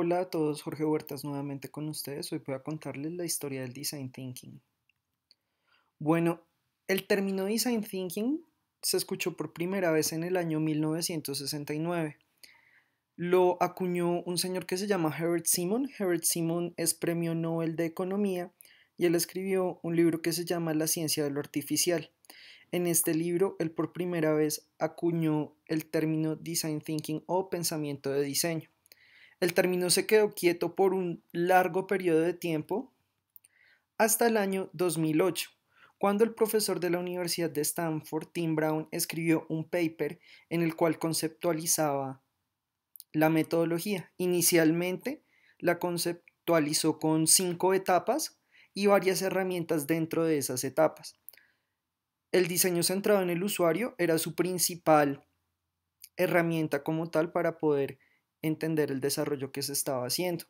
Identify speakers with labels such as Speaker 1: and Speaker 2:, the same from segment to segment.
Speaker 1: Hola a todos, Jorge Huertas nuevamente con ustedes. Hoy voy a contarles la historia del design thinking. Bueno, el término design thinking se escuchó por primera vez en el año 1969. Lo acuñó un señor que se llama Herbert Simon. Herbert Simon es premio Nobel de Economía y él escribió un libro que se llama La ciencia de lo artificial. En este libro, él por primera vez acuñó el término design thinking o pensamiento de diseño. El término se quedó quieto por un largo periodo de tiempo hasta el año 2008, cuando el profesor de la Universidad de Stanford, Tim Brown, escribió un paper en el cual conceptualizaba la metodología. Inicialmente la conceptualizó con cinco etapas y varias herramientas dentro de esas etapas. El diseño centrado en el usuario era su principal herramienta como tal para poder entender el desarrollo que se estaba haciendo.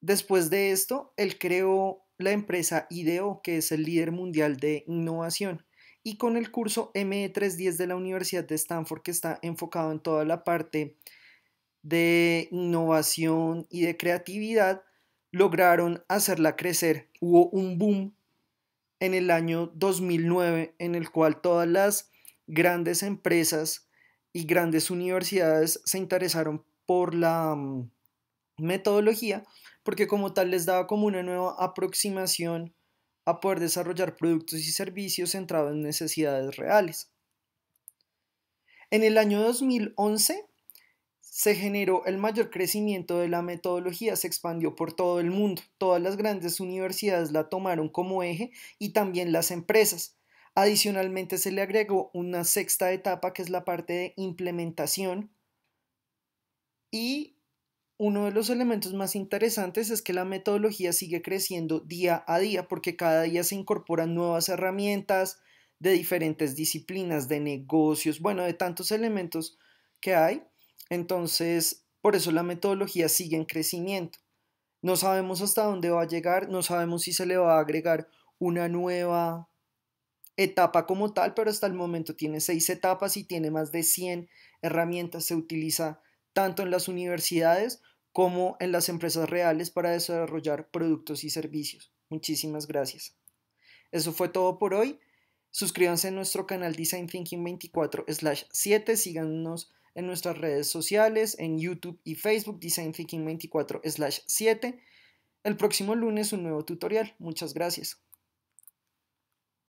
Speaker 1: Después de esto, él creó la empresa IDEO, que es el líder mundial de innovación, y con el curso ME310 de la Universidad de Stanford, que está enfocado en toda la parte de innovación y de creatividad, lograron hacerla crecer. Hubo un boom en el año 2009 en el cual todas las grandes empresas y grandes universidades se interesaron por la mm, metodología porque como tal les daba como una nueva aproximación a poder desarrollar productos y servicios centrados en necesidades reales. En el año 2011 se generó el mayor crecimiento de la metodología, se expandió por todo el mundo. Todas las grandes universidades la tomaron como eje y también las empresas. Adicionalmente se le agregó una sexta etapa que es la parte de implementación y uno de los elementos más interesantes es que la metodología sigue creciendo día a día porque cada día se incorporan nuevas herramientas de diferentes disciplinas, de negocios, bueno, de tantos elementos que hay. Entonces, por eso la metodología sigue en crecimiento. No sabemos hasta dónde va a llegar, no sabemos si se le va a agregar una nueva etapa como tal, pero hasta el momento tiene seis etapas y tiene más de 100 herramientas. Se utiliza tanto en las universidades como en las empresas reales para desarrollar productos y servicios. Muchísimas gracias. Eso fue todo por hoy. Suscríbanse a nuestro canal Design Thinking 24/7. Síganos en nuestras redes sociales, en YouTube y Facebook, Design Thinking 24/7. El próximo lunes un nuevo tutorial. Muchas gracias.